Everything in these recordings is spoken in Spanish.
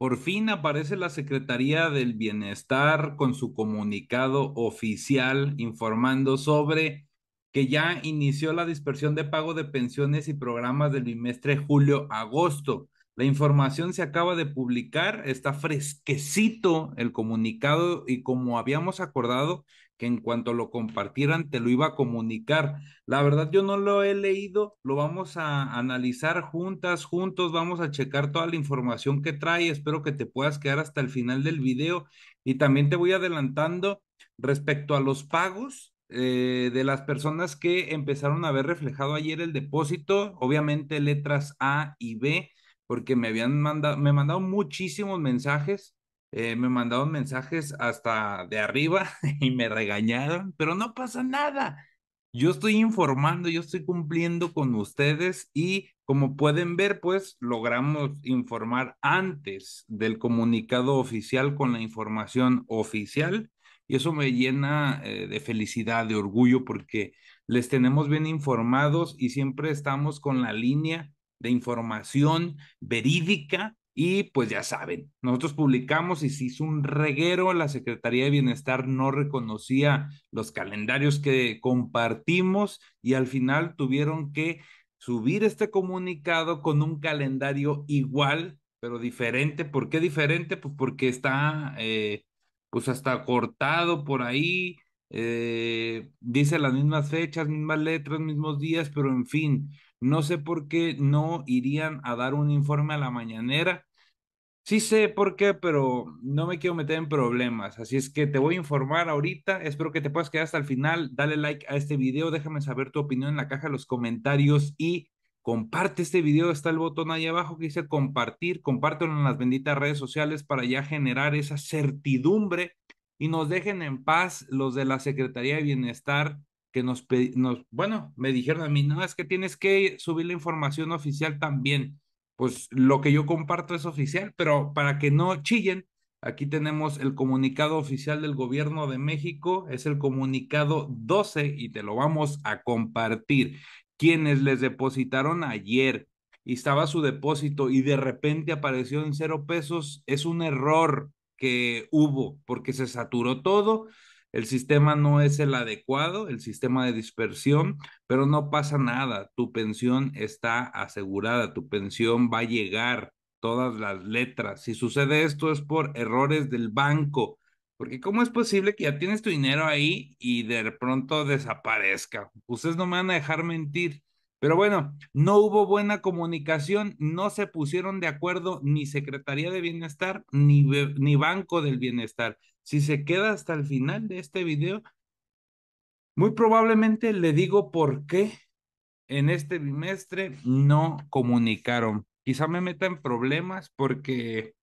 Por fin aparece la Secretaría del Bienestar con su comunicado oficial informando sobre que ya inició la dispersión de pago de pensiones y programas del bimestre julio-agosto. La información se acaba de publicar, está fresquecito el comunicado y como habíamos acordado, que en cuanto lo compartieran te lo iba a comunicar. La verdad yo no lo he leído, lo vamos a analizar juntas, juntos, vamos a checar toda la información que trae, espero que te puedas quedar hasta el final del video y también te voy adelantando respecto a los pagos. Eh, de las personas que empezaron a ver reflejado ayer el depósito, obviamente letras A y B, porque me habían mandado, me mandado muchísimos mensajes eh, me mandaron mensajes hasta de arriba y me regañaron, pero no pasa nada. Yo estoy informando, yo estoy cumpliendo con ustedes y como pueden ver, pues logramos informar antes del comunicado oficial con la información oficial y eso me llena eh, de felicidad, de orgullo, porque les tenemos bien informados y siempre estamos con la línea de información verídica y pues ya saben, nosotros publicamos y se hizo un reguero, la Secretaría de Bienestar no reconocía los calendarios que compartimos y al final tuvieron que subir este comunicado con un calendario igual, pero diferente. ¿Por qué diferente? Pues porque está, eh, pues hasta cortado por ahí, eh, dice las mismas fechas, mismas letras, mismos días, pero en fin, no sé por qué no irían a dar un informe a la mañanera. Sí sé por qué, pero no me quiero meter en problemas. Así es que te voy a informar ahorita. Espero que te puedas quedar hasta el final. Dale like a este video. Déjame saber tu opinión en la caja de los comentarios y comparte este video. Está el botón ahí abajo que dice compartir. Compártelo en las benditas redes sociales para ya generar esa certidumbre y nos dejen en paz los de la Secretaría de Bienestar que nos, nos, bueno, me dijeron a mí, no, es que tienes que subir la información oficial también. Pues lo que yo comparto es oficial, pero para que no chillen, aquí tenemos el comunicado oficial del gobierno de México, es el comunicado 12 y te lo vamos a compartir. Quienes les depositaron ayer y estaba su depósito y de repente apareció en cero pesos, es un error que hubo porque se saturó todo el sistema no es el adecuado, el sistema de dispersión, pero no pasa nada, tu pensión está asegurada, tu pensión va a llegar todas las letras. Si sucede esto es por errores del banco, porque ¿cómo es posible que ya tienes tu dinero ahí y de pronto desaparezca? Ustedes no me van a dejar mentir. Pero bueno, no hubo buena comunicación, no se pusieron de acuerdo ni Secretaría de Bienestar ni, ni Banco del Bienestar. Si se queda hasta el final de este video, muy probablemente le digo por qué en este bimestre no comunicaron. Quizá me meta en problemas porque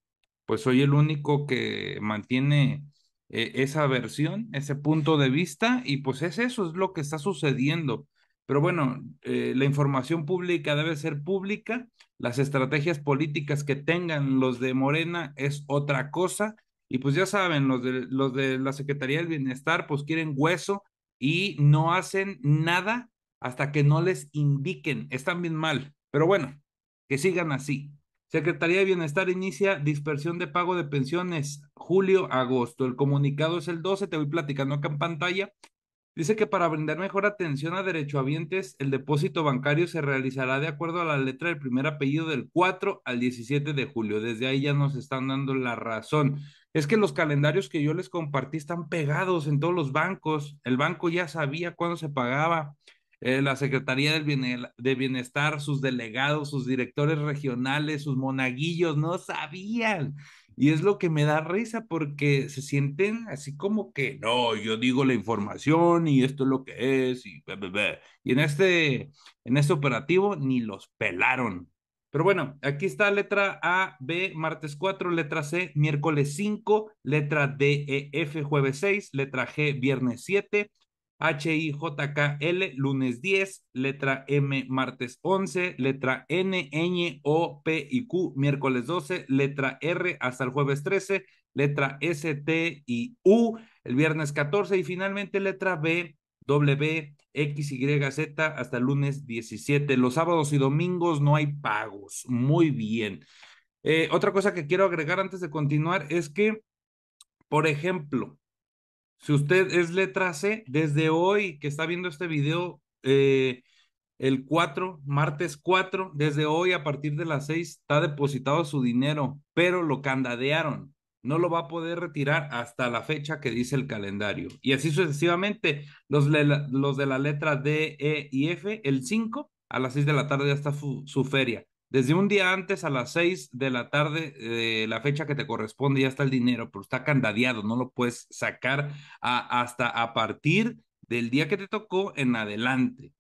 pues soy el único que mantiene eh, esa versión, ese punto de vista y pues es eso, es lo que está sucediendo. Pero bueno, eh, la información pública debe ser pública, las estrategias políticas que tengan los de Morena es otra cosa y pues ya saben, los de, los de la Secretaría del Bienestar pues quieren hueso y no hacen nada hasta que no les indiquen. Están bien mal, pero bueno, que sigan así. Secretaría de Bienestar inicia dispersión de pago de pensiones julio-agosto. El comunicado es el 12, te voy platicando acá en pantalla. Dice que para brindar mejor atención a derechohabientes, el depósito bancario se realizará de acuerdo a la letra del primer apellido del 4 al 17 de julio. Desde ahí ya nos están dando la razón es que los calendarios que yo les compartí están pegados en todos los bancos. El banco ya sabía cuándo se pagaba. Eh, la Secretaría del de Bienestar, sus delegados, sus directores regionales, sus monaguillos, no sabían. Y es lo que me da risa porque se sienten así como que, no, yo digo la información y esto es lo que es. Y, y en, este, en este operativo ni los pelaron. Pero bueno, aquí está letra A, B, martes 4, letra C, miércoles 5, letra D, E, F, jueves 6, letra G, viernes 7, H, I, J, K, L, lunes 10, letra M, martes 11, letra N, n O, P y Q, miércoles 12, letra R hasta el jueves 13, letra S, T y U, el viernes 14 y finalmente letra B, W, X, Y, Z, hasta el lunes 17. Los sábados y domingos no hay pagos. Muy bien. Eh, otra cosa que quiero agregar antes de continuar es que, por ejemplo, si usted es letra C, desde hoy que está viendo este video, eh, el 4, martes 4, desde hoy a partir de las 6 está depositado su dinero, pero lo candadearon no lo va a poder retirar hasta la fecha que dice el calendario. Y así sucesivamente, los, los de la letra D, E y F, el 5 a las 6 de la tarde ya su, su feria. Desde un día antes a las 6 de la tarde, eh, la fecha que te corresponde, ya está el dinero, pero está candadeado, no lo puedes sacar hasta a partir del día que te tocó en adelante.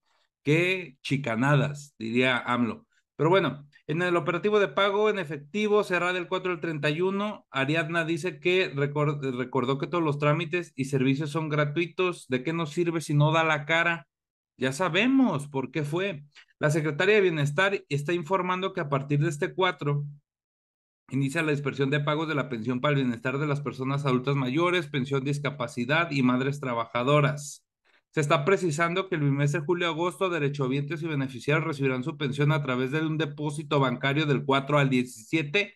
Qué chicanadas, diría AMLO. Pero bueno, en el operativo de pago en efectivo cerrada del 4 al 31. Ariadna dice que recordó que todos los trámites y servicios son gratuitos. ¿De qué nos sirve si no da la cara? Ya sabemos por qué fue. La Secretaría de Bienestar está informando que a partir de este 4 inicia la dispersión de pagos de la pensión para el bienestar de las personas adultas mayores, pensión discapacidad y madres trabajadoras. Se está precisando que el de julio-agosto derechohabientes y beneficiarios recibirán su pensión a través de un depósito bancario del 4 al 17.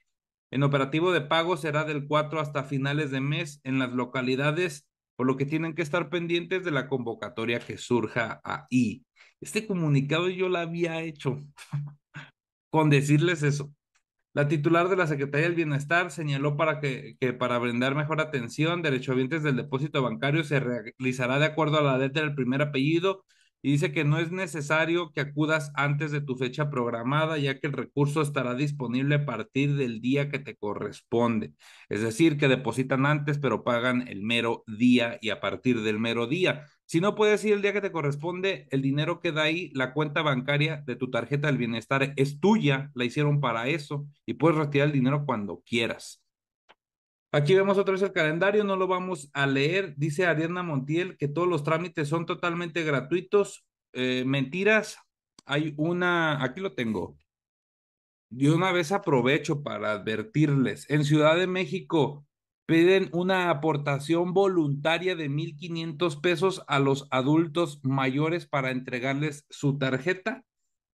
En operativo de pago será del 4 hasta finales de mes en las localidades, por lo que tienen que estar pendientes de la convocatoria que surja ahí. Este comunicado yo lo había hecho con decirles eso. La titular de la Secretaría del Bienestar señaló para que, que para brindar mejor atención, derechohabientes del depósito bancario se realizará de acuerdo a la letra del primer apellido y dice que no es necesario que acudas antes de tu fecha programada, ya que el recurso estará disponible a partir del día que te corresponde. Es decir, que depositan antes, pero pagan el mero día y a partir del mero día. Si no puedes ir el día que te corresponde, el dinero queda ahí, la cuenta bancaria de tu tarjeta del bienestar es tuya, la hicieron para eso y puedes retirar el dinero cuando quieras. Aquí vemos otra vez el calendario, no lo vamos a leer. Dice Adriana Montiel que todos los trámites son totalmente gratuitos. Eh, mentiras, hay una, aquí lo tengo. De una vez aprovecho para advertirles, en Ciudad de México piden una aportación voluntaria de 1.500 pesos a los adultos mayores para entregarles su tarjeta,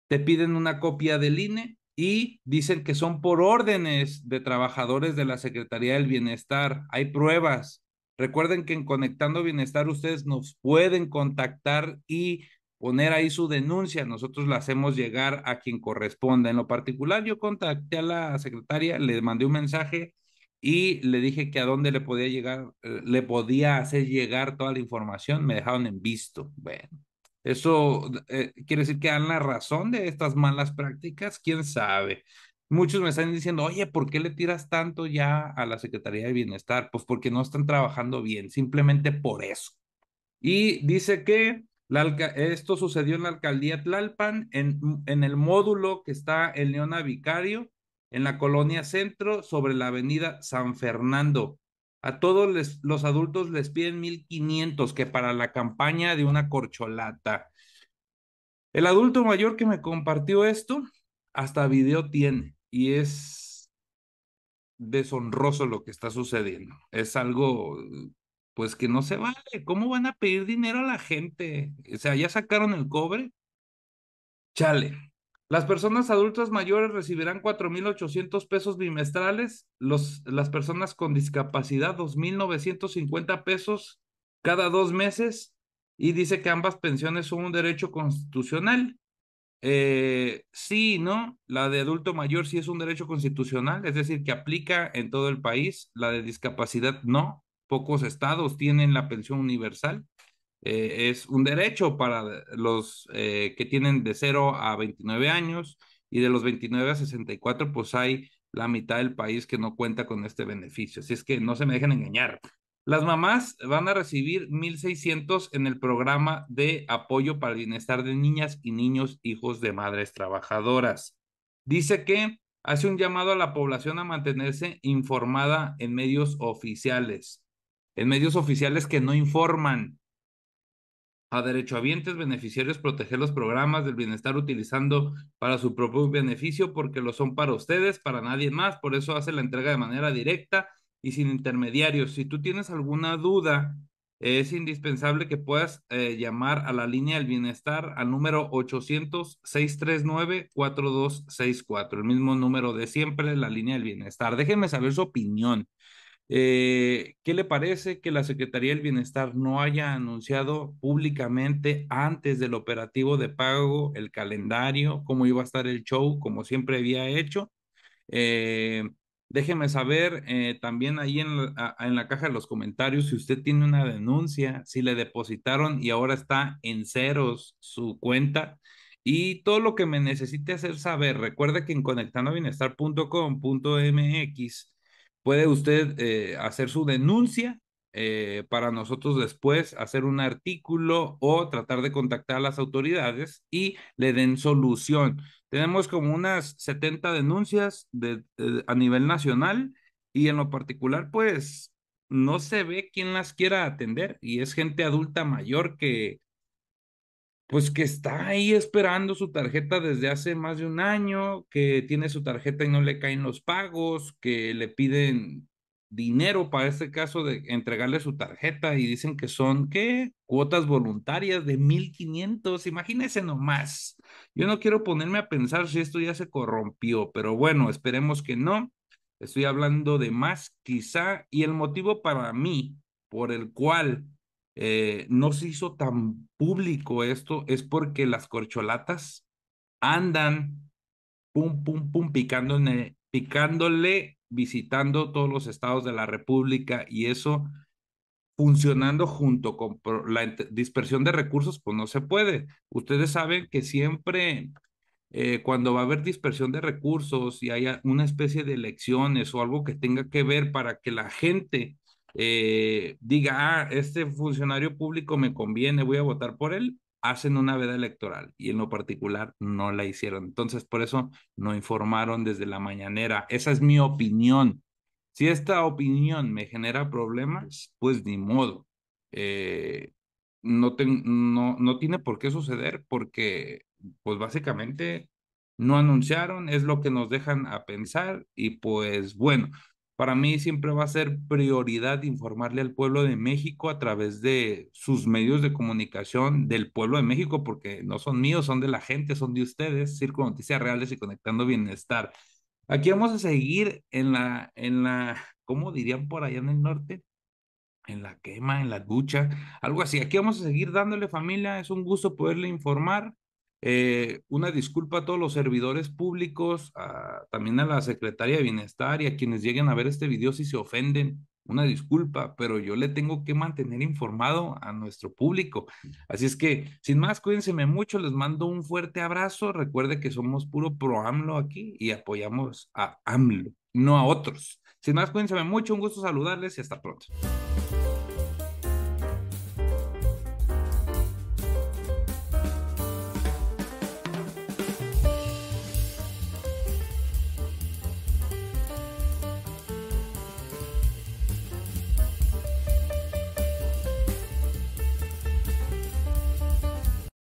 te piden una copia del INE y dicen que son por órdenes de trabajadores de la Secretaría del Bienestar. Hay pruebas. Recuerden que en Conectando Bienestar ustedes nos pueden contactar y poner ahí su denuncia. Nosotros la hacemos llegar a quien corresponda. En lo particular, yo contacté a la secretaria, le mandé un mensaje y le dije que a dónde le podía llegar, eh, le podía hacer llegar toda la información. Me dejaron en visto. Bueno, eso eh, quiere decir que dan la razón de estas malas prácticas, quién sabe. Muchos me están diciendo, oye, ¿por qué le tiras tanto ya a la Secretaría de Bienestar? Pues porque no están trabajando bien, simplemente por eso. Y dice que esto sucedió en la alcaldía Tlalpan, en, en el módulo que está en Leona Vicario, en la colonia Centro, sobre la avenida San Fernando. A todos los adultos les piden 1500 que para la campaña de una corcholata. El adulto mayor que me compartió esto hasta video tiene y es deshonroso lo que está sucediendo. Es algo pues que no se vale. ¿Cómo van a pedir dinero a la gente? O sea, ya sacaron el cobre. Chale, las personas adultas mayores recibirán 4.800 pesos bimestrales, los, las personas con discapacidad 2.950 pesos cada dos meses y dice que ambas pensiones son un derecho constitucional. Eh, sí, ¿no? La de adulto mayor sí es un derecho constitucional, es decir, que aplica en todo el país, la de discapacidad no. Pocos estados tienen la pensión universal. Eh, es un derecho para los eh, que tienen de 0 a 29 años y de los 29 a 64, pues hay la mitad del país que no cuenta con este beneficio. Así es que no se me dejen engañar. Las mamás van a recibir 1.600 en el programa de apoyo para el bienestar de niñas y niños hijos de madres trabajadoras. Dice que hace un llamado a la población a mantenerse informada en medios oficiales, en medios oficiales que no informan, a derechohabientes beneficiarios proteger los programas del bienestar utilizando para su propio beneficio porque lo son para ustedes, para nadie más. Por eso hace la entrega de manera directa y sin intermediarios. Si tú tienes alguna duda, es indispensable que puedas eh, llamar a la línea del bienestar al número 800-639-4264, el mismo número de siempre, la línea del bienestar. Déjenme saber su opinión. Eh, ¿Qué le parece que la Secretaría del Bienestar no haya anunciado públicamente antes del operativo de pago el calendario, cómo iba a estar el show, como siempre había hecho? Eh, déjeme saber eh, también ahí en la, caja de los comentarios si usted tiene una denuncia, si le depositaron y ahora está en ceros su cuenta. Y todo lo que me necesite hacer saber, recuerde que en conectandobienestar.com.mx Puede usted eh, hacer su denuncia eh, para nosotros después hacer un artículo o tratar de contactar a las autoridades y le den solución. Tenemos como unas 70 denuncias a nivel nacional y en lo particular, pues no se ve quién las quiera atender y es gente adulta mayor que pues que está ahí esperando su tarjeta desde hace más de un año, que tiene su tarjeta y no le caen los pagos, que le piden dinero para este caso de entregarle su tarjeta y dicen que son, ¿qué? Cuotas voluntarias de 1500, imagínense nomás. Yo no quiero ponerme a pensar si esto ya se corrompió, pero bueno, esperemos que no. Estoy hablando de más quizá y el motivo para mí por el cual eh, no se hizo tan público esto es porque las corcholatas andan pum, pum, pum, picándole, visitando todos los estados de la República y eso funcionando junto con la dispersión de recursos, pues no se puede. Ustedes saben que siempre eh, cuando va a haber dispersión de recursos y haya una especie de elecciones o algo que tenga que ver para que la gente eh, diga, ah, este funcionario público me conviene, voy a votar por él, hacen una veda electoral y en lo particular no la hicieron. Entonces, por eso no informaron desde la mañanera. Esa es mi opinión. Si esta opinión me genera problemas, pues ni modo. Eh, no, no tiene por qué suceder porque, pues básicamente, no anunciaron, es lo que nos dejan a pensar y pues bueno, para mí siempre va a ser prioridad informarle al pueblo de México a través de sus medios de comunicación del pueblo de México, porque no son míos, son de la gente, son de ustedes, Circo Noticias Reales y Conectando Bienestar. Aquí vamos a seguir en la, en la, ¿cómo dirían por allá en el norte? En la quema, en la ducha, algo así. Aquí vamos a seguir dándole familia, es un gusto poderle informar. Eh, una disculpa a todos los servidores públicos, también a la secretaria de Bienestar y a quienes lleguen a ver este video si se ofenden. Una disculpa, pero yo le tengo que mantener informado a nuestro público. Así es que, sin más, cuídense mucho, les mando un fuerte abrazo. Recuerde que somos puro pro AMLO aquí y apoyamos a AMLO, no a otros. Sin más, cuídense mucho, un gusto saludarles y hasta pronto.